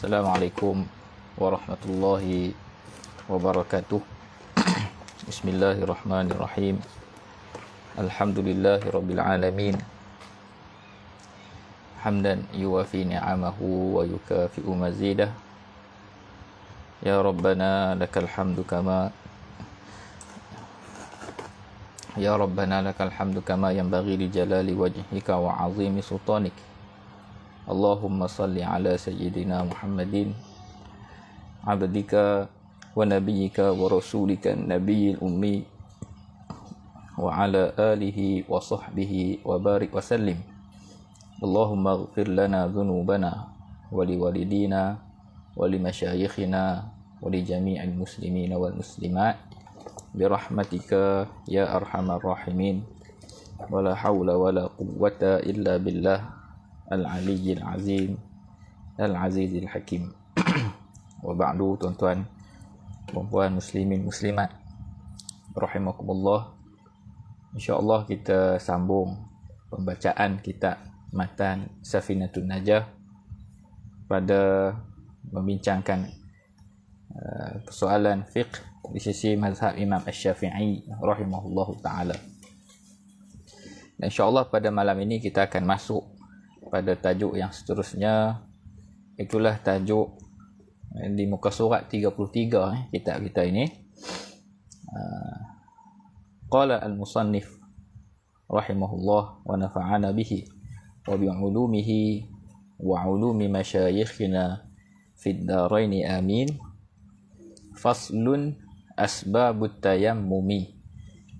Assalamualaikum warahmatullahi wabarakatuh Bismillahirrahmanirrahim Alhamdulillahi rabbil alamin Hamdan yuwafi ni'amahu wa yukafi'u mazidah Ya Rabbana lakal hamdu kama Ya Rabbana lakal hamdu kama yang bagi di jalali wajhika wa azimi sultanik اللهم صل على سيدنا محمد عبدك ونبيك ورسولك النبي الأمي وعلى آله وصحبه وبارك وسلم اللهم اغفر لنا ذنوبنا ولوالدينا ولمشايخنا ولجميع المسلمين والمسلمات برحمتك يا أرحم الراحمين ولا حول ولا قوة إلا بالله Al-Aliyyil Azim Al-Azizil Hakim Wa ba'du tuan-tuan Puan-puan muslimin muslimat Rahimahkumullah InsyaAllah kita sambung Pembacaan kita Matan Safinatun Najah Pada Membincangkan uh, persoalan fiqh di sisi mazhab Imam Ash-Shafi'i rahimahullahu ta'ala insyaAllah pada malam ini kita akan masuk pada tajuk yang seterusnya itulah tajuk eh, di muka surat 33 eh, kitab kita ini ah. qala al musannif rahimahullah wa nafa'ana bihi wa bi ulumihi wa ulumi masyayikhina fid daraini amin faslun asbabut tayammumi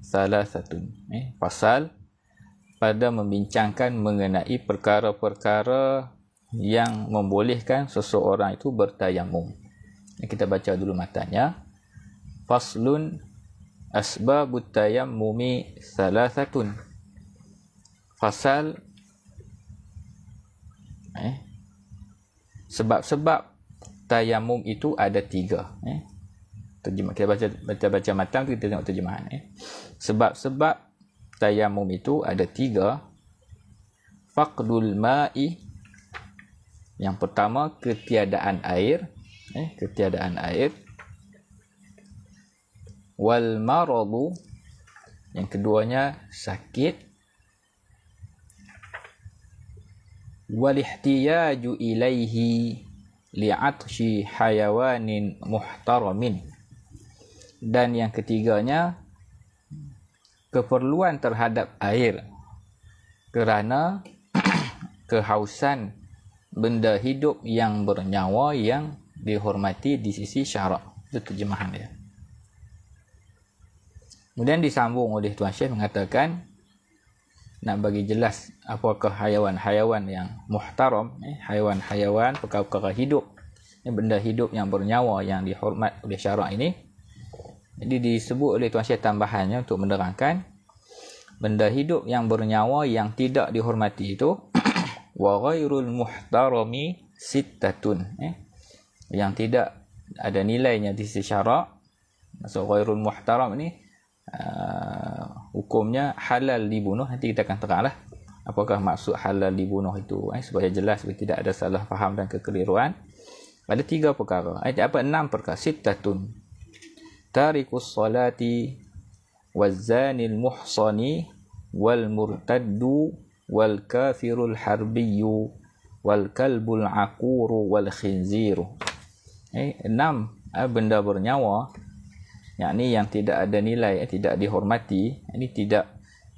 salasatun eh, pasal pada membincangkan mengenai perkara-perkara yang membolehkan seseorang itu bertayamum. Kita baca dulu matanya. Faslun asbabut tayammumi salasatun. Fasal eh, sebab-sebab tayamum itu ada tiga. Eh. Terjemah, kita baca, baca, baca matang, kita tengok terjemahan. Eh. Sebab-sebab tayamum itu ada tiga Fakdul ma'i yang pertama ketiadaan air eh ketiadaan air wal maradu yang keduanya sakit wal ihtiyaju ilaihi li'atshi hayawanin muhtaramin dan yang ketiganya keperluan terhadap air kerana kehausan benda hidup yang bernyawa yang dihormati di sisi syarak itu terjemahan dia kemudian disambung oleh Tuan Syekh mengatakan nak bagi jelas apakah haiwan-haiwan yang muhtaram eh, haiwan-haiwan perkara-perkara hidup eh, benda hidup yang bernyawa yang dihormat oleh syarak ini jadi disebut oleh Tuan Syaitan bahannya untuk menerangkan benda hidup yang bernyawa yang tidak dihormati itu wa ghairul muhtarami sittatun eh? yang tidak ada nilainya di sisi syarak maksud ghairul muhtaram ni uh, hukumnya halal dibunuh nanti kita akan teranglah apakah maksud halal dibunuh itu eh? supaya jelas supaya tidak ada salah faham dan kekeliruan ada tiga perkara eh, apa enam perkara sittatun tarikus salati al muhsani wal murtaddu wal kafirul harbiyyu wal al akuru wal khinziru eh, enam eh, benda bernyawa yang ni yang tidak ada nilai eh, tidak dihormati ini tidak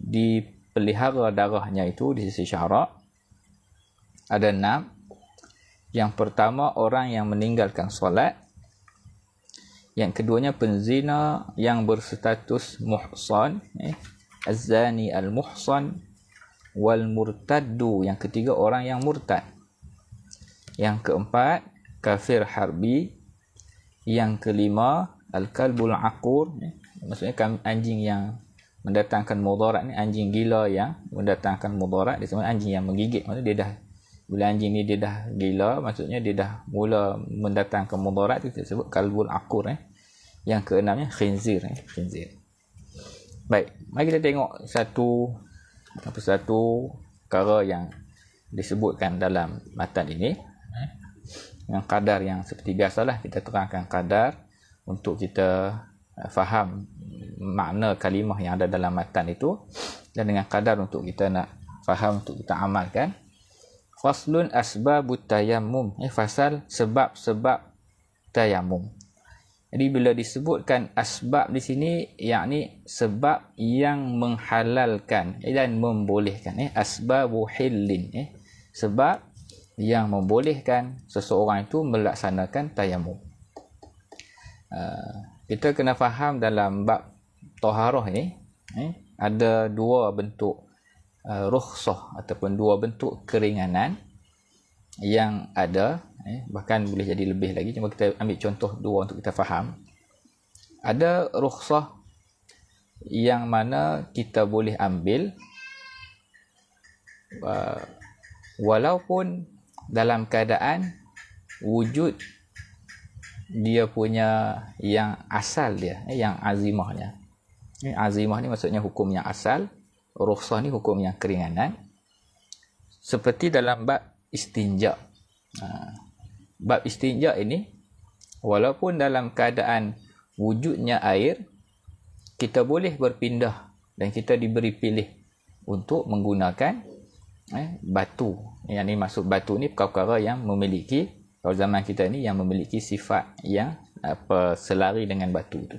dipelihara darahnya itu di sisi syarak ada enam yang pertama orang yang meninggalkan solat yang keduanya penzina yang berstatus muhsan eh azani al muhsan wal murtaddu yang ketiga orang yang murtad yang keempat kafir harbi yang kelima al kalbul aqur eh, maksudnya anjing yang mendatangkan mudarat ni anjing gila yang mendatangkan mudarat disebut anjing yang menggigit maksudnya dia dah bila anjing ni dia dah gila maksudnya dia dah mula mendatang ke mudarat itu kita sebut kalbul akur eh. yang keenamnya khinzir eh. khinzir baik mari kita tengok satu apa satu perkara yang disebutkan dalam matan ini eh. yang kadar yang seperti biasalah kita terangkan kadar untuk kita eh, faham makna kalimah yang ada dalam matan itu dan dengan kadar untuk kita nak faham untuk kita amalkan faslun asbab tayammum eh, fasal sebab-sebab tayammum jadi bila disebutkan asbab di sini yakni sebab yang menghalalkan eh, dan membolehkan eh asbabu hillin eh sebab yang membolehkan seseorang itu melaksanakan tayammum. Uh, kita kena faham dalam bab taharah ni eh ada dua bentuk uh, rukhsah ataupun dua bentuk keringanan yang ada eh, bahkan boleh jadi lebih lagi cuma kita ambil contoh dua untuk kita faham ada rukhsah yang mana kita boleh ambil uh, walaupun dalam keadaan wujud dia punya yang asal dia eh, yang azimahnya eh, azimah ni maksudnya hukum yang asal rukhsah ni hukum yang keringanan seperti dalam bab istinja. Ha. Bab istinja ini walaupun dalam keadaan wujudnya air kita boleh berpindah dan kita diberi pilih untuk menggunakan eh, batu. Yang ini masuk batu ni perkara-perkara yang memiliki kalau zaman kita ni yang memiliki sifat yang apa eh, selari dengan batu tu.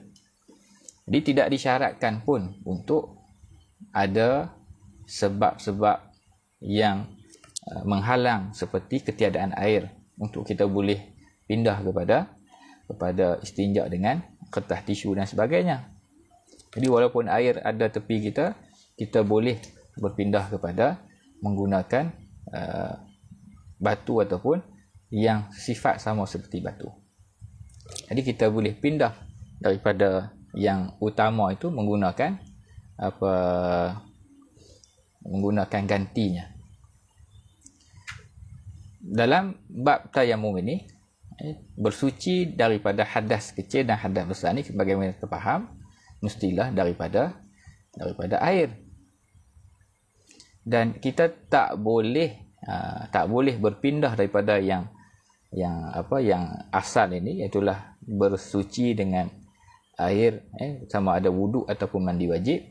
Jadi tidak disyaratkan pun untuk ada sebab-sebab yang uh, menghalang seperti ketiadaan air untuk kita boleh pindah kepada kepada istinja dengan kertas tisu dan sebagainya. Jadi walaupun air ada tepi kita, kita boleh berpindah kepada menggunakan uh, batu ataupun yang sifat sama seperti batu. Jadi kita boleh pindah daripada yang utama itu menggunakan apa menggunakan gantinya dalam bab tayamum ini eh, bersuci daripada hadas kecil dan hadas besar ini bagaimana kita faham mestilah daripada daripada air dan kita tak boleh ha, tak boleh berpindah daripada yang yang apa yang asal ini itulah bersuci dengan air eh, sama ada wuduk ataupun mandi wajib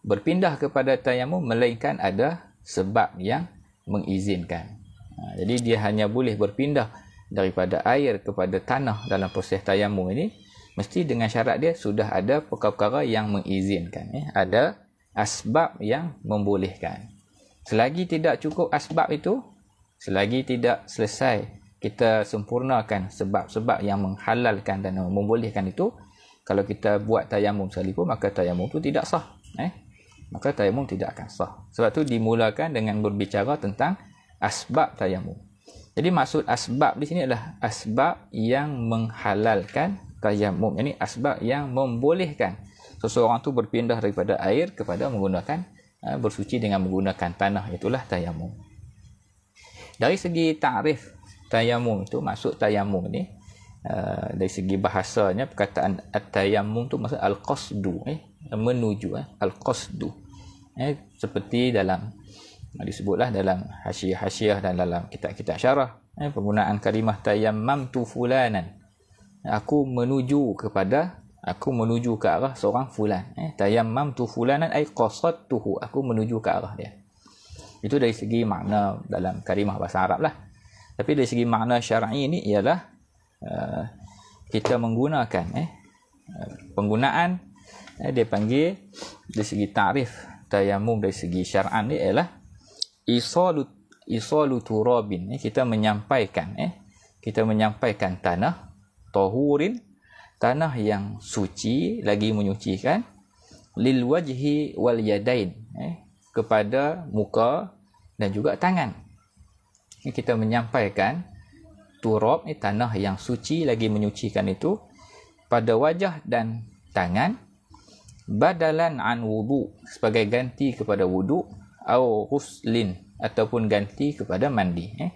berpindah kepada tayamu melainkan ada sebab yang mengizinkan. Ha, jadi dia hanya boleh berpindah daripada air kepada tanah dalam proses tayamu ini mesti dengan syarat dia sudah ada perkara-perkara yang mengizinkan. Ya. Ada asbab yang membolehkan. Selagi tidak cukup asbab itu, selagi tidak selesai kita sempurnakan sebab-sebab yang menghalalkan dan membolehkan itu, kalau kita buat tayamum sekalipun, maka tayamum itu tidak sah. Eh? maka tayamum tidak akan sah. Sebab tu dimulakan dengan berbicara tentang asbab tayamum. Jadi maksud asbab di sini adalah asbab yang menghalalkan tayamum. Ini asbab yang membolehkan seseorang itu berpindah daripada air kepada menggunakan eh, bersuci dengan menggunakan tanah itulah tayamum. Dari segi takrif tayamum itu maksud tayamum ni eh, dari segi bahasanya perkataan at-tayamum tu maksud al-qasdu eh menuju eh, al-qasdu. Uh, eh, seperti dalam ah, disebutlah dalam hasiah-hasiah dan dalam kitab-kitab syarah eh, penggunaan kalimah tayammam tu fulanan aku menuju kepada aku menuju ke arah seorang fulan eh, tayammam tu fulanan ay qasadtuhu aku menuju ke arah dia itu dari segi makna dalam kalimah bahasa Arab lah tapi dari segi makna syar'i ini ialah uh, kita menggunakan eh, ah, penggunaan eh, dia panggil dari segi tarif tayamum dari segi syar'an ni ialah isolut isalu turabin kita menyampaikan eh kita menyampaikan tanah tahurin tanah yang suci lagi menyucikan lil wajhi wal yadain eh kepada muka dan juga tangan ini kita menyampaikan turab ni tanah yang suci lagi menyucikan itu pada wajah dan tangan badalan an wudu sebagai ganti kepada wudu au ruslin ataupun ganti kepada mandi eh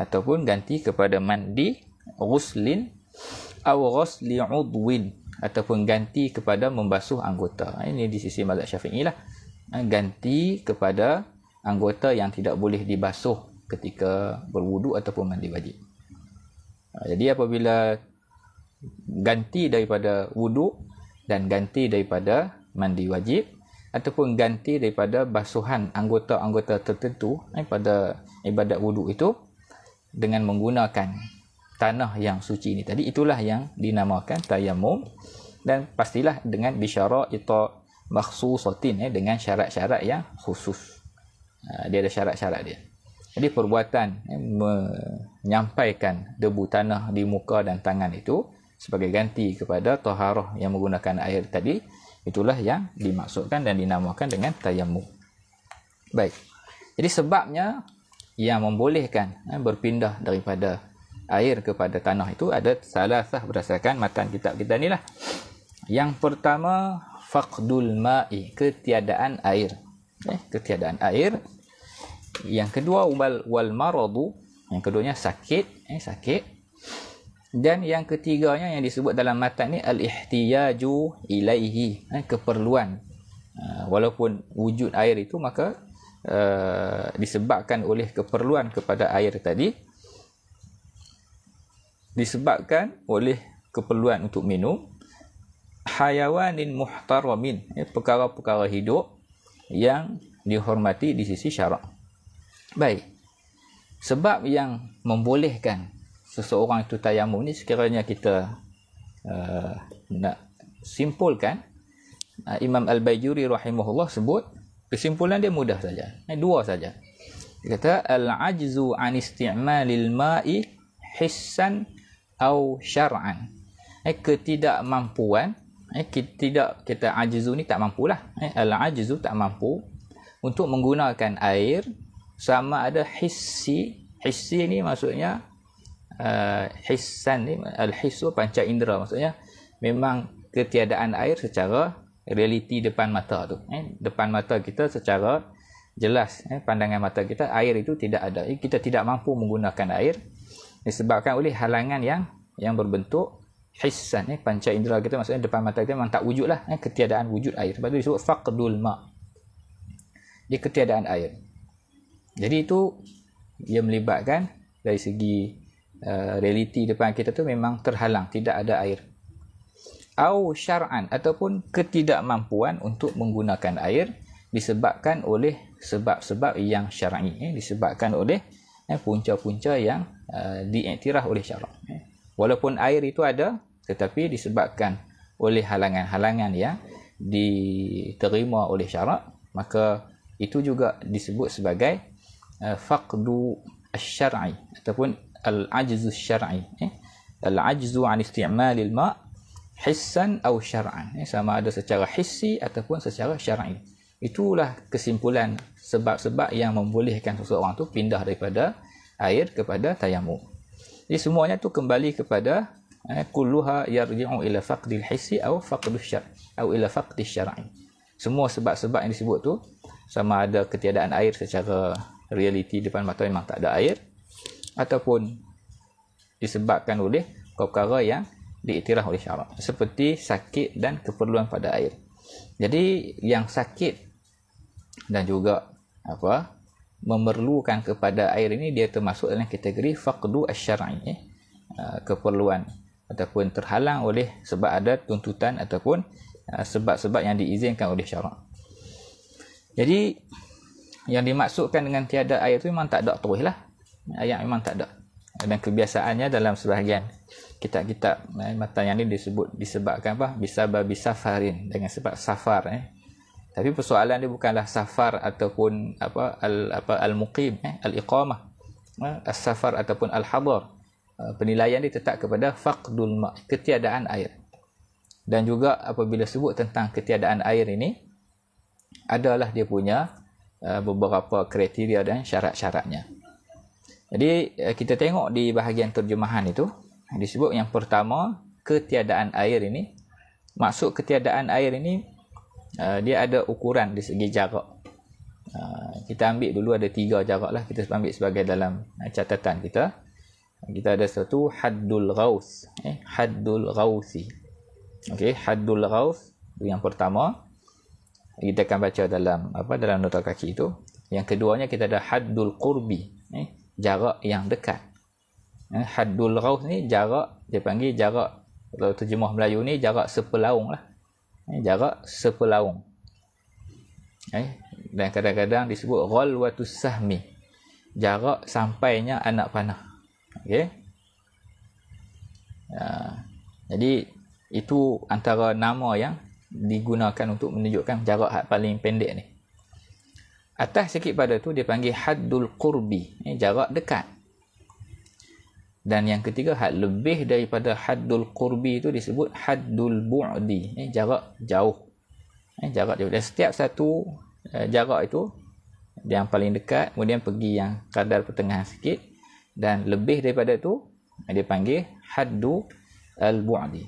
ataupun ganti kepada mandi ruslin, au ghusli udwin ataupun ganti kepada membasuh anggota eh, ini di sisi mazhab syafi'i lah eh, ganti kepada anggota yang tidak boleh dibasuh ketika berwudu ataupun mandi wajib eh, jadi apabila ganti daripada wudu dan ganti daripada mandi wajib ataupun ganti daripada basuhan anggota-anggota tertentu eh, pada ibadat wudhu itu dengan menggunakan tanah yang suci ini tadi itulah yang dinamakan tayamum dan pastilah dengan bisyara itu makhsusatin eh, dengan syarat-syarat yang khusus ha, dia ada syarat-syarat dia jadi perbuatan eh, menyampaikan debu tanah di muka dan tangan itu sebagai ganti kepada toharoh yang menggunakan air tadi itulah yang dimaksudkan dan dinamakan dengan tayamum baik jadi sebabnya yang membolehkan eh, berpindah daripada air kepada tanah itu ada salah sah berdasarkan matan kitab kita lah. yang pertama faqdul ma'i ketiadaan air eh, ketiadaan air yang kedua wal, wal maradu yang keduanya sakit eh, sakit dan yang ketiganya yang disebut dalam matan ni al-ihtiyaju ilaihi, eh, keperluan. Uh, walaupun wujud air itu maka uh, disebabkan oleh keperluan kepada air tadi disebabkan oleh keperluan untuk minum hayawanin muhtaramin ya, perkara-perkara hidup yang dihormati di sisi syarak baik sebab yang membolehkan seseorang itu tayamum ni sekiranya kita uh, nak simpulkan uh, Imam Al-Bayjuri rahimahullah sebut kesimpulan dia mudah saja eh, dua saja dia kata al-ajzu an isti'malil ma'i hissan au syar'an eh, ketidakmampuan eh, tidak kita ajzu ni tak mampulah eh, al-ajzu tak mampu untuk menggunakan air sama ada hissi hissi ni maksudnya uh, hissan ni al hisu panca indera maksudnya memang ketiadaan air secara realiti depan mata tu eh? depan mata kita secara jelas eh? pandangan mata kita air itu tidak ada eh, kita tidak mampu menggunakan air disebabkan oleh halangan yang yang berbentuk hissan eh? panca indera kita maksudnya depan mata kita memang tak wujud lah eh? ketiadaan wujud air sebab itu disebut faqdul ma di ketiadaan air jadi itu ia melibatkan dari segi Eh, realiti depan kita tu memang terhalang tidak ada air au syar'an ataupun ketidakmampuan untuk menggunakan air disebabkan oleh sebab-sebab yang syar'i eh, disebabkan oleh eh, punca-punca yang uh, diiktiraf oleh syarak eh. walaupun air itu ada tetapi disebabkan oleh halangan-halangan yang diterima oleh syarak maka itu juga disebut sebagai uh, faqdu syar'i ataupun al-ajz syar'i eh? al-ajz an isti'mal al-ma hissan atau syar'an eh? sama ada secara hissi ataupun secara syar'i itulah kesimpulan sebab-sebab yang membolehkan seseorang tu pindah daripada air kepada tayamum jadi semuanya tu kembali kepada eh, kulluha yarji'u ila faqdil hissi atau faqdu syar' atau ila faqdi syar'i semua sebab-sebab yang disebut tu sama ada ketiadaan air secara realiti depan mata memang tak ada air ataupun disebabkan oleh perkara yang diiktiraf oleh syarak seperti sakit dan keperluan pada air. Jadi yang sakit dan juga apa memerlukan kepada air ini dia termasuk dalam kategori faqdu asy-syar'i eh? Uh, keperluan ataupun terhalang oleh sebab ada tuntutan ataupun uh, sebab-sebab yang diizinkan oleh syarak. Jadi yang dimaksudkan dengan tiada air itu memang tak ada terus lah ayat memang tak ada dan kebiasaannya dalam sebahagian kitab-kitab eh, mata yang ini disebut disebabkan apa bisa babi safarin dengan sebab safar eh. tapi persoalan dia bukanlah safar ataupun apa al apa al muqim eh, al iqamah eh, as safar ataupun al hadar eh, penilaian dia tetap kepada faqdul ma ketiadaan air dan juga apabila sebut tentang ketiadaan air ini adalah dia punya eh, beberapa kriteria dan syarat-syaratnya. Jadi eh, kita tengok di bahagian terjemahan itu disebut yang pertama ketiadaan air ini maksud ketiadaan air ini eh, dia ada ukuran di segi jarak. Eh, kita ambil dulu ada tiga jarak lah kita ambil sebagai dalam catatan kita. Kita ada satu haddul ghaus. Eh, haddul ghausi. Okey, haddul ghaus itu yang pertama. Kita akan baca dalam apa dalam nota kaki itu. Yang keduanya kita ada haddul qurbi. Eh, jarak yang dekat eh, haddul rauh ni jarak dia panggil jarak kalau terjemah Melayu ni jarak sepelaung lah eh, jarak sepelaung eh, dan kadang-kadang disebut ghal watus sahmi jarak sampainya anak panah Okay. ya, jadi itu antara nama yang digunakan untuk menunjukkan jarak had paling pendek ni Atas sakit pada tu dia panggil haddul qurbi, ni jarak dekat. Dan yang ketiga had lebih daripada haddul qurbi tu disebut haddul bu'di, ni jarak jauh. Ni jarak jauh. Dan setiap satu uh, jarak itu yang paling dekat kemudian pergi yang kadar pertengahan sikit dan lebih daripada tu dia panggil haddu al bu'di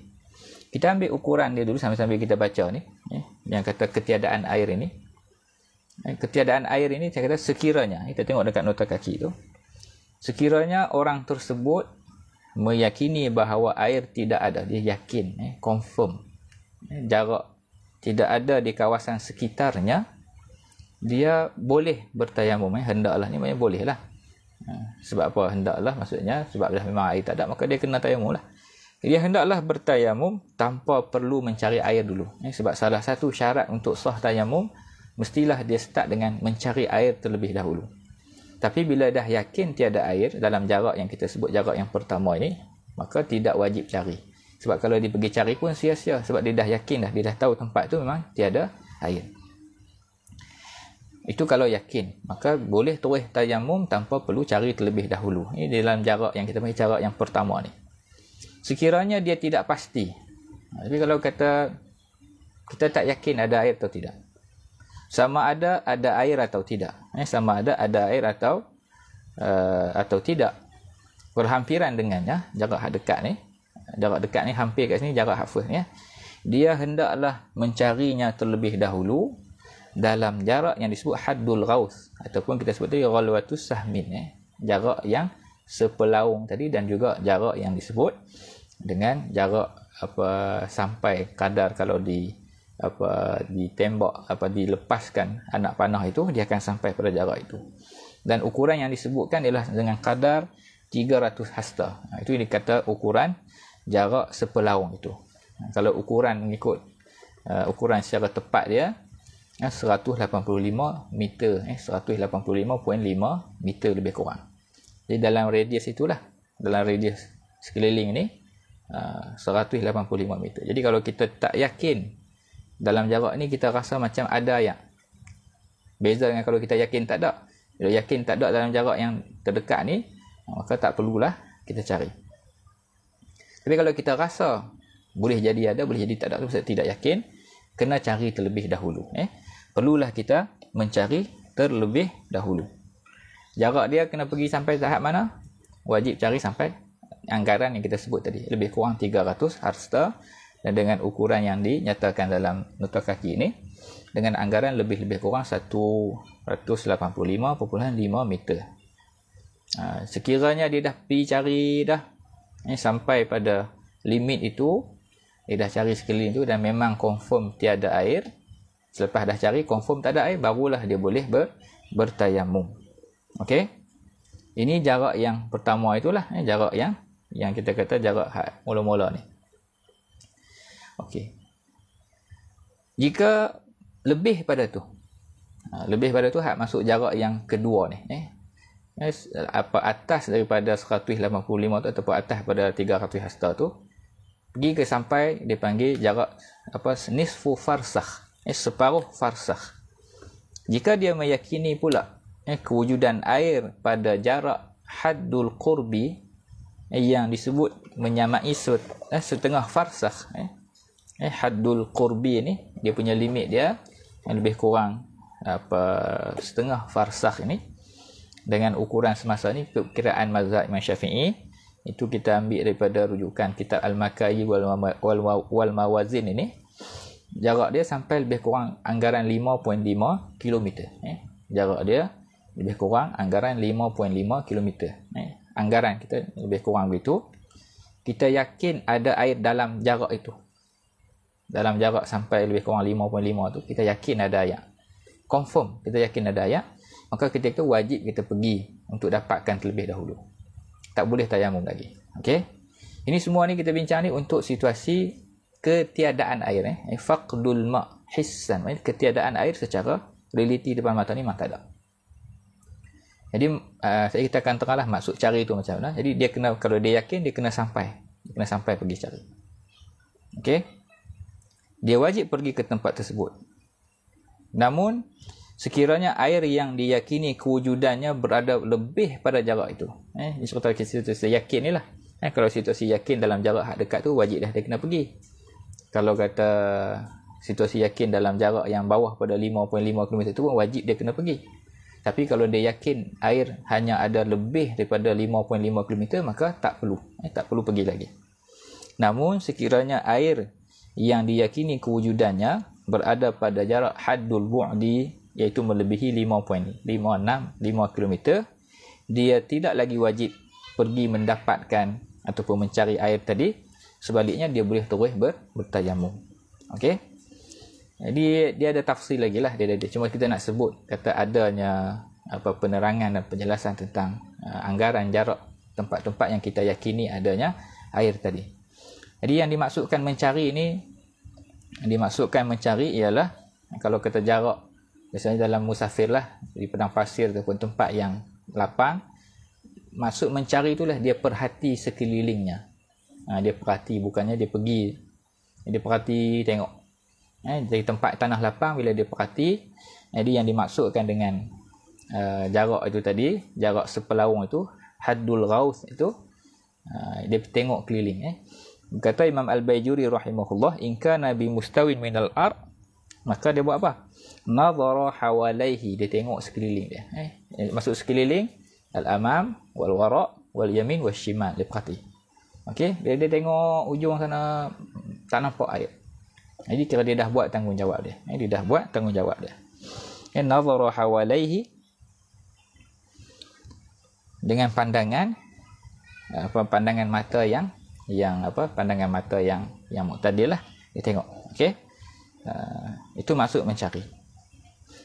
kita ambil ukuran dia dulu sambil-sambil kita baca ni eh, yang kata ketiadaan air ini Eh, ketiadaan air ini saya kata sekiranya kita tengok dekat nota kaki itu, sekiranya orang tersebut meyakini bahawa air tidak ada dia yakin eh, confirm eh, jarak tidak ada di kawasan sekitarnya dia boleh bertayamum eh, hendaklah ini maknanya boleh lah ha, sebab apa hendaklah maksudnya sebab dah memang air tak ada maka dia kena tayamum lah dia hendaklah bertayamum tanpa perlu mencari air dulu eh, sebab salah satu syarat untuk sah tayamum mestilah dia start dengan mencari air terlebih dahulu. Tapi bila dah yakin tiada air dalam jarak yang kita sebut jarak yang pertama ini, maka tidak wajib cari. Sebab kalau dia pergi cari pun sia-sia sebab dia dah yakin dah, dia dah tahu tempat tu memang tiada air. Itu kalau yakin, maka boleh terus tayamum tanpa perlu cari terlebih dahulu. Ini dalam jarak yang kita panggil jarak yang pertama ni. Sekiranya dia tidak pasti. Tapi kalau kata kita tak yakin ada air atau tidak sama ada ada air atau tidak eh sama ada ada air atau uh, atau tidak berhampiran dengannya jarak hak dekat ni jarak dekat ni hampir kat sini jarak hafuz ni ya. dia hendaklah mencarinya terlebih dahulu dalam jarak yang disebut haddul ghaus ataupun kita sebut tadi ghalwatus sahmin eh jarak yang sepelaung tadi dan juga jarak yang disebut dengan jarak apa sampai kadar kalau di apa ditembak apa dilepaskan anak panah itu dia akan sampai pada jarak itu dan ukuran yang disebutkan ialah dengan kadar 300 hasta ha, itu yang dikata ukuran jarak sepelaung itu ha, kalau ukuran mengikut uh, ukuran secara tepat dia 185 meter eh 185.5 meter lebih kurang jadi dalam radius itulah dalam radius sekeliling ni 185 meter. Jadi kalau kita tak yakin dalam jarak ni kita rasa macam ada yang beza dengan kalau kita yakin tak ada kalau yakin tak ada dalam jarak yang terdekat ni maka tak perlulah kita cari tapi kalau kita rasa boleh jadi ada boleh jadi tak ada tu tidak yakin kena cari terlebih dahulu eh perlulah kita mencari terlebih dahulu jarak dia kena pergi sampai tahap mana wajib cari sampai anggaran yang kita sebut tadi lebih kurang 300 harta dan dengan ukuran yang dinyatakan dalam nota kaki ini dengan anggaran lebih-lebih kurang 185.5 meter. Ha, sekiranya dia dah pergi cari dah eh, sampai pada limit itu, dia dah cari sekeliling itu dan memang confirm tiada air, selepas dah cari confirm tak ada air, barulah dia boleh ber, bertayamum. Okey. Ini jarak yang pertama itulah, eh, jarak yang yang kita kata jarak mula-mula ni. Okey. Jika lebih pada tu. Ha, lebih pada tu hak masuk jarak yang kedua ni eh. apa atas daripada 185 tu ataupun atas pada 300 hasta tu pergi ke sampai dipanggil jarak apa nisfu farsakh eh separuh farsakh jika dia meyakini pula eh kewujudan air pada jarak haddul qurbi eh, yang disebut menyamai eh, setengah farsakh eh eh, haddul qurbi ni dia punya limit dia yang lebih kurang apa setengah farsakh ini dengan ukuran semasa ni perkiraan mazhab Imam Syafi'i itu kita ambil daripada rujukan kitab Al-Makayi wal, wal, wal Mawazin ini jarak dia sampai lebih kurang anggaran 5.5 km eh. jarak dia lebih kurang anggaran 5.5 km eh. anggaran kita lebih kurang begitu kita yakin ada air dalam jarak itu dalam jarak sampai lebih kurang 5.5 tu kita yakin ada ayat confirm kita yakin ada ayat maka kita itu wajib kita pergi untuk dapatkan terlebih dahulu tak boleh tayamum lagi okey ini semua ni kita bincang ni untuk situasi ketiadaan air eh, eh faqdul ma hissan ketiadaan air secara reality depan mata ni memang tak ada jadi ah, saya kita akan terangkanlah maksud cara itu macam mana jadi dia kena kalau dia yakin dia kena sampai dia kena sampai pergi cari okey dia wajib pergi ke tempat tersebut. Namun, sekiranya air yang diyakini kewujudannya berada lebih pada jarak itu. Eh, ini sebab situasi yakin ni lah. Eh, kalau situasi yakin dalam jarak hak dekat tu, wajib dah dia kena pergi. Kalau kata situasi yakin dalam jarak yang bawah pada 5.5 km tu pun wajib dia kena pergi. Tapi kalau dia yakin air hanya ada lebih daripada 5.5 km, maka tak perlu. Eh, tak perlu pergi lagi. Namun, sekiranya air yang diyakini kewujudannya berada pada jarak haddul bu'di iaitu melebihi 5.56 5 6 km dia tidak lagi wajib pergi mendapatkan ataupun mencari air tadi sebaliknya dia boleh terus ber, bertayamum okey jadi dia ada tafsir lagi lah dia, dia, cuma kita nak sebut kata adanya apa penerangan dan penjelasan tentang uh, anggaran jarak tempat-tempat yang kita yakini adanya air tadi jadi yang dimaksudkan mencari ni dimaksudkan mencari ialah kalau kita jarak misalnya dalam musafir lah di padang pasir ataupun tempat yang lapang maksud mencari itulah dia perhati sekelilingnya ha, dia perhati bukannya dia pergi dia perhati tengok ha, dari tempat tanah lapang bila dia perhati jadi yang dimaksudkan dengan ha, jarak itu tadi jarak sepelawung itu haddul raus itu dia tengok keliling eh Kata Imam Al-Bayjuri rahimahullah, "Inka nabi mustawin min al ar" maka dia buat apa? Nazara hawalaihi, dia tengok sekeliling dia. Eh, eh masuk sekeliling al-amam wal wara wal yamin wal shimal dia perhati. Okey, bila dia tengok ujung sana tak nampak air. Jadi kira dia dah buat tanggungjawab dia. Eh, dia dah buat tanggungjawab dia. Eh, nazara hawalaihi dengan pandangan eh, apa pandangan mata yang yang apa pandangan mata yang yang muktadil lah dia tengok okey uh, itu masuk mencari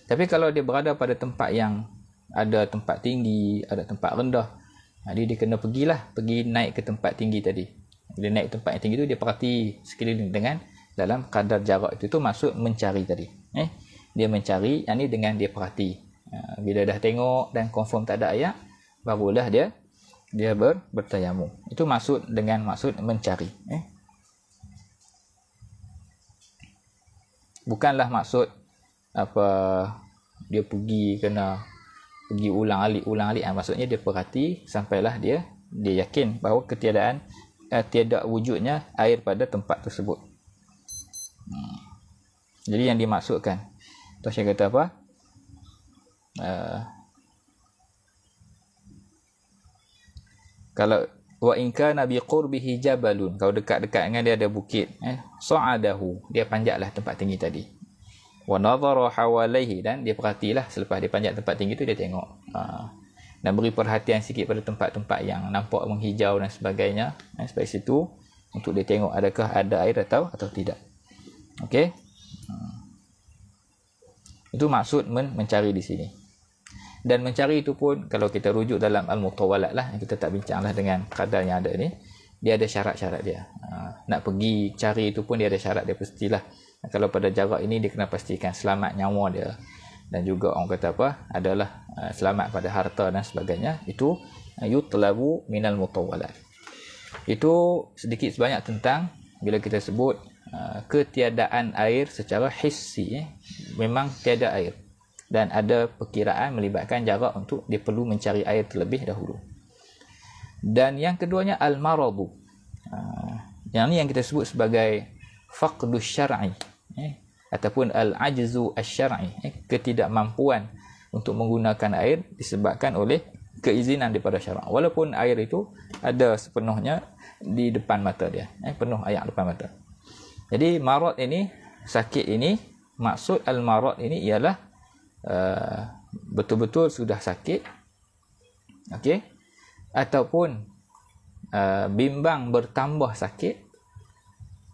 tapi kalau dia berada pada tempat yang ada tempat tinggi ada tempat rendah jadi uh, dia kena pergilah pergi naik ke tempat tinggi tadi Dia naik tempat yang tinggi tu dia perhati sekeliling dengan dalam kadar jarak itu tu masuk mencari tadi eh dia mencari yang ni dengan dia perhati uh, bila dah tengok dan confirm tak ada ayat barulah dia dia ber, bertayamum. Itu maksud dengan maksud mencari. Eh? Bukanlah maksud apa dia pergi kena pergi ulang alik ulang alik ah, maksudnya dia perhati sampailah dia dia yakin bahawa ketiadaan eh, tiada wujudnya air pada tempat tersebut. Hmm. Jadi yang dimaksudkan Tuan Syekh kata apa? Uh, kalau wa in kana bi qurbihi jabalun kalau dekat-dekat dengan dia ada bukit eh sa'adahu dia panjatlah tempat tinggi tadi wa nadhara hawalaihi dan dia perhatilah selepas dia panjat tempat tinggi tu dia tengok ha. dan beri perhatian sikit pada tempat-tempat yang nampak menghijau dan sebagainya eh sampai situ untuk dia tengok adakah ada air atau atau tidak okey ha. itu maksud men mencari di sini dan mencari itu pun kalau kita rujuk dalam al-mutawalat lah kita tak bincanglah dengan kadar yang ada ni dia ada syarat-syarat dia ha, nak pergi cari itu pun dia ada syarat dia pastilah kalau pada jarak ini dia kena pastikan selamat nyawa dia dan juga orang kata apa adalah ha, selamat pada harta dan sebagainya itu ha, yutlabu minal mutawalat itu sedikit sebanyak tentang bila kita sebut ketiadaan air secara hissi eh. memang tiada air dan ada perkiraan melibatkan jarak untuk dia perlu mencari air terlebih dahulu. Dan yang keduanya al-maradu. Ha, yang ni yang kita sebut sebagai faqdu syar'i. Eh, ataupun al-ajzu asy-syar'i, eh, ketidakmampuan untuk menggunakan air disebabkan oleh keizinan daripada syarak. Walaupun air itu ada sepenuhnya di depan mata dia, eh, penuh air depan mata. Jadi marad ini sakit ini maksud al-marad ini ialah Uh, betul-betul sudah sakit okey ataupun uh, bimbang bertambah sakit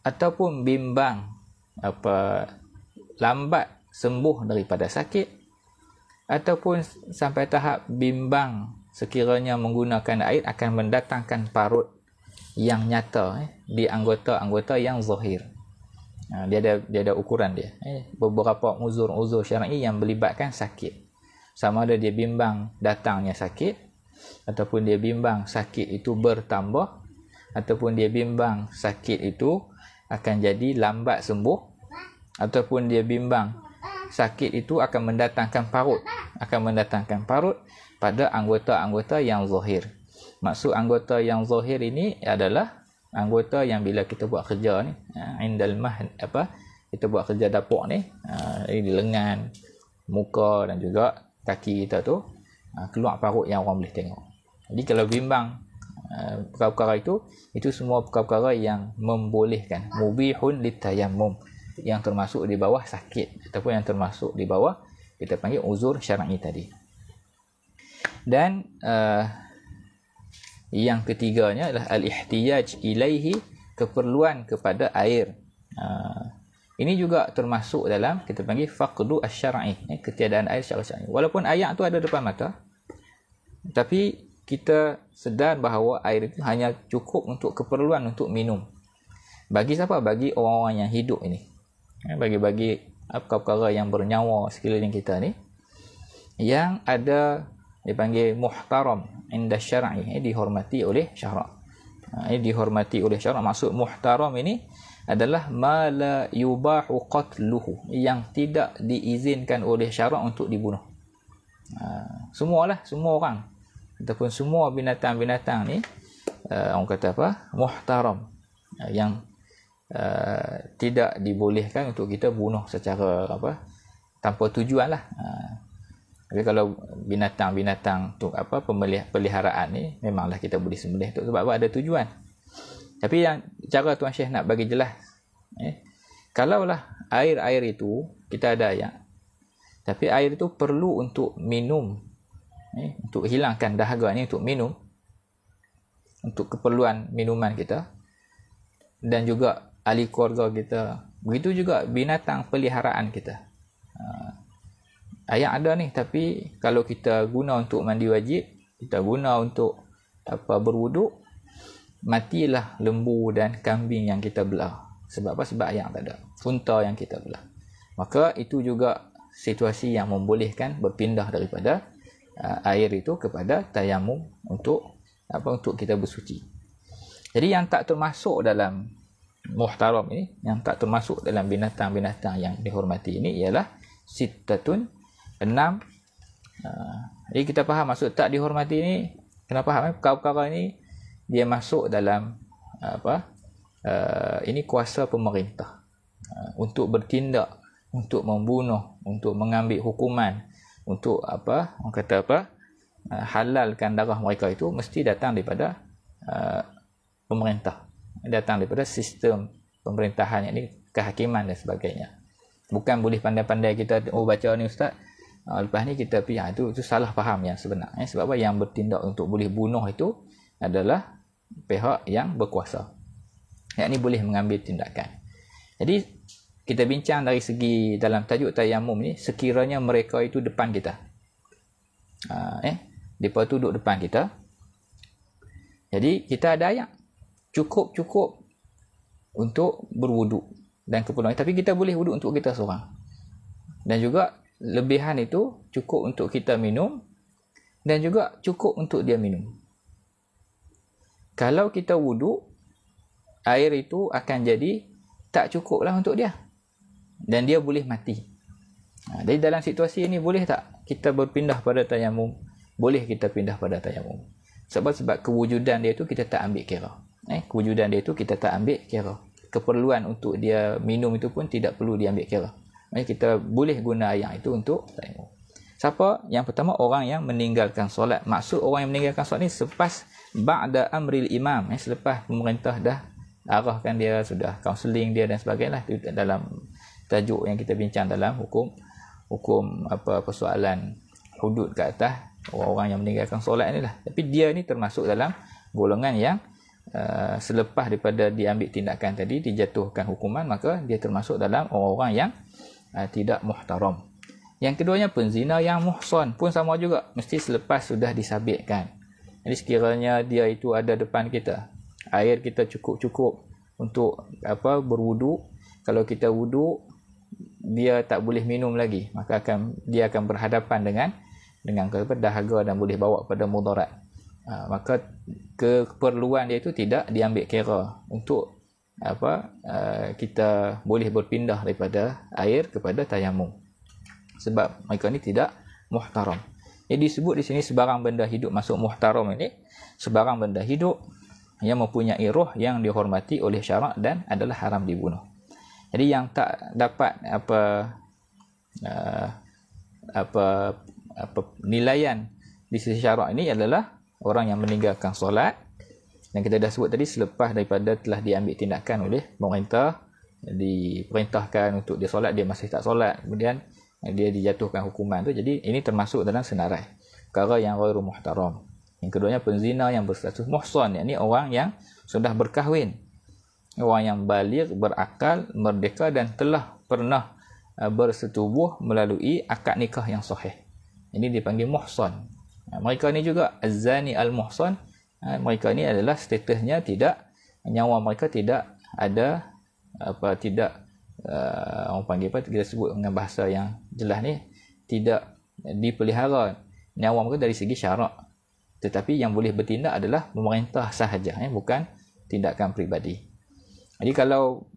ataupun bimbang apa lambat sembuh daripada sakit ataupun sampai tahap bimbang sekiranya menggunakan air akan mendatangkan parut yang nyata eh, di anggota-anggota yang zahir Ha, dia ada dia ada ukuran dia eh, beberapa uzur-uzur syar'i yang melibatkan sakit sama ada dia bimbang datangnya sakit ataupun dia bimbang sakit itu bertambah ataupun dia bimbang sakit itu akan jadi lambat sembuh ataupun dia bimbang sakit itu akan mendatangkan parut akan mendatangkan parut pada anggota-anggota yang zahir maksud anggota yang zahir ini adalah anggota yang bila kita buat kerja ni ha, indal mah apa kita buat kerja dapur ni ha, di lengan muka dan juga kaki kita tu ha, keluar parut yang orang boleh tengok jadi kalau bimbang perkara-perkara itu itu semua perkara-perkara yang membolehkan mubihun litayamum yang termasuk di bawah sakit ataupun yang termasuk di bawah kita panggil uzur syar'i tadi dan uh, yang ketiganya adalah al-ihtiyaj ilaihi keperluan kepada air ha. ini juga termasuk dalam kita panggil faqdu asyara'i eh, ya, ketiadaan air secara syar'i walaupun ayat tu ada depan mata tapi kita sedar bahawa air itu hanya cukup untuk keperluan untuk minum bagi siapa bagi orang-orang yang hidup ini ya, bagi-bagi apa perkara yang bernyawa sekeliling kita ni yang ada dipanggil muhtaram indah syar'i ini dihormati oleh syarak ha, ini dihormati oleh syarak maksud muhtaram ini adalah mala yubahu qatluhu yang tidak diizinkan oleh syarak untuk dibunuh ha, semualah semua orang ataupun semua binatang-binatang ni ha, orang kata apa muhtaram yang Uh, tidak dibolehkan untuk kita bunuh secara apa tanpa tujuan lah uh, tapi kalau binatang-binatang tu apa pemeliharaan ni memanglah kita boleh sembelih tu sebab ada tujuan. Tapi yang cara tuan Syekh nak bagi jelas eh kalaulah air-air itu kita ada ya. Tapi air itu perlu untuk minum. Eh, untuk hilangkan dahaga ni untuk minum untuk keperluan minuman kita dan juga ahli keluarga kita begitu juga binatang peliharaan kita ayat ada ni tapi kalau kita guna untuk mandi wajib kita guna untuk apa berwuduk matilah lembu dan kambing yang kita belah sebab apa sebab ayat tak ada unta yang kita belah maka itu juga situasi yang membolehkan berpindah daripada uh, air itu kepada tayamum untuk apa untuk kita bersuci jadi yang tak termasuk dalam muhtaram ini yang tak termasuk dalam binatang-binatang yang dihormati ini ialah sitatun enam uh, jadi kita faham maksud tak dihormati ni kena faham eh? perkara-perkara ni dia masuk dalam apa uh, ini kuasa pemerintah uh, untuk bertindak untuk membunuh untuk mengambil hukuman untuk apa orang kata apa uh, halalkan darah mereka itu mesti datang daripada uh, pemerintah datang daripada sistem pemerintahan yang ini kehakiman dan sebagainya bukan boleh pandai-pandai kita oh baca ni ustaz Uh, lepas ni kita pergi, ah, itu, itu salah faham yang sebenar. Eh? Sebab apa? Yang bertindak untuk boleh bunuh itu adalah pihak yang berkuasa. Yang ni boleh mengambil tindakan. Jadi, kita bincang dari segi dalam tajuk tayamum ni, sekiranya mereka itu depan kita. Ha, eh, Mereka itu duduk depan kita. Jadi, kita ada ayat. Cukup-cukup untuk berwuduk dan keperluan. Tapi kita boleh wuduk untuk kita seorang. Dan juga lebihan itu cukup untuk kita minum dan juga cukup untuk dia minum. Kalau kita wuduk, air itu akan jadi tak cukuplah untuk dia. Dan dia boleh mati. Ha, jadi dalam situasi ini boleh tak kita berpindah pada tayamum? Boleh kita pindah pada tayamum. Sebab sebab kewujudan dia itu kita tak ambil kira. Eh, kewujudan dia itu kita tak ambil kira. Keperluan untuk dia minum itu pun tidak perlu diambil kira. Maksudnya kita boleh guna ayat itu untuk tayamum. Siapa? Yang pertama orang yang meninggalkan solat. Maksud orang yang meninggalkan solat ni selepas ba'da amril imam. Eh, selepas pemerintah dah arahkan dia, sudah counseling dia dan sebagainya. Itu dalam tajuk yang kita bincang dalam hukum hukum apa persoalan hudud ke atas orang-orang yang meninggalkan solat ni lah. Tapi dia ni termasuk dalam golongan yang uh, selepas daripada diambil tindakan tadi, dijatuhkan hukuman, maka dia termasuk dalam orang-orang yang uh, tidak muhtaram. Yang keduanya penzina yang muhsan pun sama juga mesti selepas sudah disabitkan. Jadi sekiranya dia itu ada depan kita, air kita cukup-cukup untuk apa berwuduk, kalau kita wuduk dia tak boleh minum lagi, maka akan dia akan berhadapan dengan dengan dahaga dan boleh bawa kepada mudarat. Uh, maka keperluan dia itu tidak diambil kira untuk apa eh, kita boleh berpindah daripada air kepada tayamum sebab mereka ni tidak muhtaram. Jadi disebut di sini sebarang benda hidup masuk muhtaram ini sebarang benda hidup yang mempunyai roh yang dihormati oleh syarak dan adalah haram dibunuh. Jadi yang tak dapat apa eh, apa apa penilaian di sisi syarak ini adalah orang yang meninggalkan solat yang kita dah sebut tadi selepas daripada telah diambil tindakan oleh pemerintah diperintahkan untuk dia solat dia masih tak solat kemudian eh, dia dijatuhkan hukuman tu jadi ini termasuk dalam senarai perkara yang ghairu muhtaram yang keduanya penzina yang berstatus muhsan yakni orang yang sudah berkahwin orang yang balik, berakal, merdeka dan telah pernah eh, bersetubuh melalui akad nikah yang sahih. Ini dipanggil muhsan. Mereka ni juga azani al-muhsan, Ha, mereka ini adalah statusnya tidak nyawa mereka tidak ada apa tidak uh, orang panggil apa kita sebut dengan bahasa yang jelas ni tidak dipelihara nyawa mereka dari segi syarak tetapi yang boleh bertindak adalah memerintah sahaja eh, bukan tindakan peribadi jadi kalau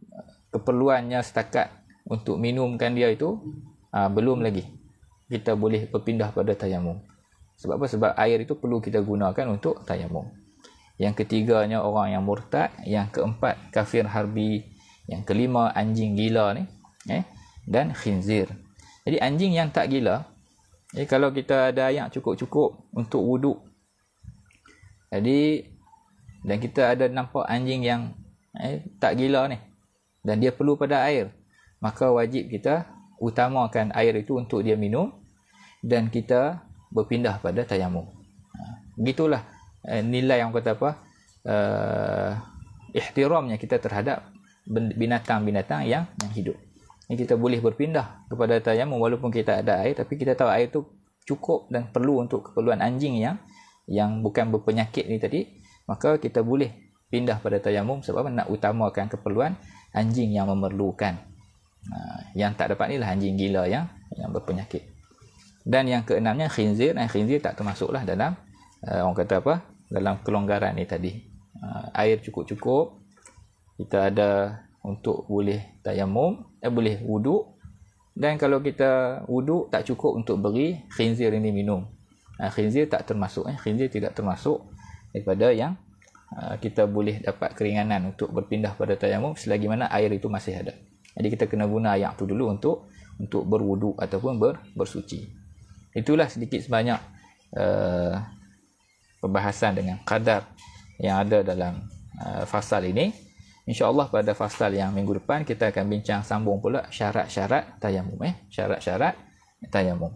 keperluannya setakat untuk minumkan dia itu uh, belum lagi kita boleh berpindah pada tayamum sebab apa? Sebab air itu perlu kita gunakan untuk tayamum. Yang ketiganya orang yang murtad, yang keempat kafir harbi, yang kelima anjing gila ni, eh dan khinzir. Jadi anjing yang tak gila, eh kalau kita ada air cukup-cukup untuk wuduk. Jadi dan kita ada nampak anjing yang eh tak gila ni dan dia perlu pada air, maka wajib kita utamakan air itu untuk dia minum dan kita berpindah pada tayamum. Ha, begitulah eh, nilai yang kata apa? Uh, kita terhadap binatang-binatang yang yang hidup. Ini kita boleh berpindah kepada tayamum walaupun kita ada air tapi kita tahu air itu cukup dan perlu untuk keperluan anjing yang yang bukan berpenyakit ni tadi maka kita boleh pindah pada tayamum sebab nak utamakan keperluan anjing yang memerlukan ha, yang tak dapat ni lah anjing gila yang yang berpenyakit dan yang keenamnya khinzir dan eh, khinzir tak termasuklah dalam uh, orang kata apa dalam kelonggaran ni tadi uh, air cukup-cukup kita ada untuk boleh tayamum eh, boleh wuduk dan kalau kita wuduk tak cukup untuk beri khinzir ini minum uh, khinzir tak termasuk eh. khinzir tidak termasuk daripada yang uh, kita boleh dapat keringanan untuk berpindah pada tayamum selagi mana air itu masih ada jadi kita kena guna ayat tu dulu untuk untuk berwuduk ataupun ber, bersuci. bersuci itulah sedikit sebanyak uh, pembahasan dengan kadar yang ada dalam uh, fasal ini Allah pada fasal yang minggu depan kita akan bincang sambung pula syarat-syarat tayamum eh syarat-syarat tayamum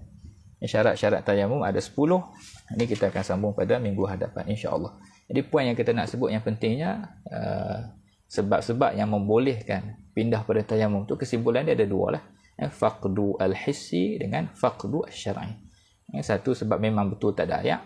eh, syarat-syarat tayamum ada 10 ini kita akan sambung pada minggu hadapan Insya Allah. jadi poin yang kita nak sebut yang pentingnya uh, sebab-sebab yang membolehkan pindah pada tayamum tu kesimpulan dia ada dua lah eh, faqdu al-hissi dengan faqdu al-syar'i Ya, satu sebab memang betul tak ada ayat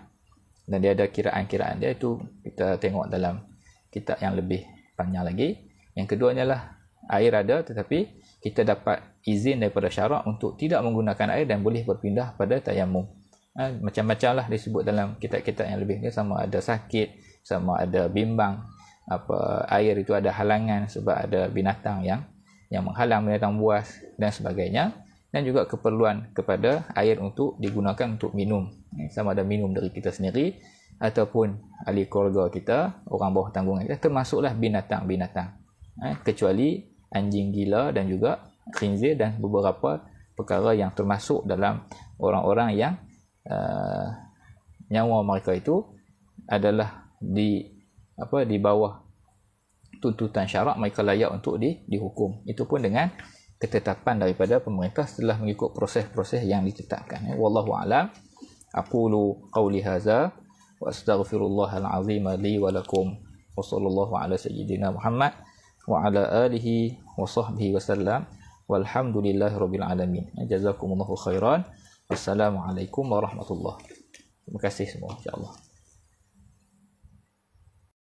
dan dia ada kiraan-kiraan dia itu kita tengok dalam kitab yang lebih panjang lagi. Yang kedua ialah air ada tetapi kita dapat izin daripada syarak untuk tidak menggunakan air dan boleh berpindah pada tayamum. Ha, macam-macam lah disebut dalam kitab-kitab yang lebih ni sama ada sakit, sama ada bimbang, apa air itu ada halangan sebab ada binatang yang yang menghalang binatang buas dan sebagainya dan juga keperluan kepada air untuk digunakan untuk minum eh, sama ada minum dari kita sendiri ataupun ahli keluarga kita orang bawah tanggungan kita termasuklah binatang-binatang eh, kecuali anjing gila dan juga khinzir dan beberapa perkara yang termasuk dalam orang-orang yang uh, nyawa mereka itu adalah di apa di bawah tuntutan syarak mereka layak untuk di, dihukum itu pun dengan ketetapan daripada pemerintah setelah mengikut proses-proses yang ditetapkan. Ya. Wallahu a'lam. Aqulu qawli hadza wa astaghfirullahal azim li wa lakum wa sallallahu ala sayyidina Muhammad wa ala alihi wa sahbihi wa sallam walhamdulillahirabbil alamin. Jazakumullahu khairan. Assalamualaikum warahmatullahi. Terima kasih semua. Insyaallah.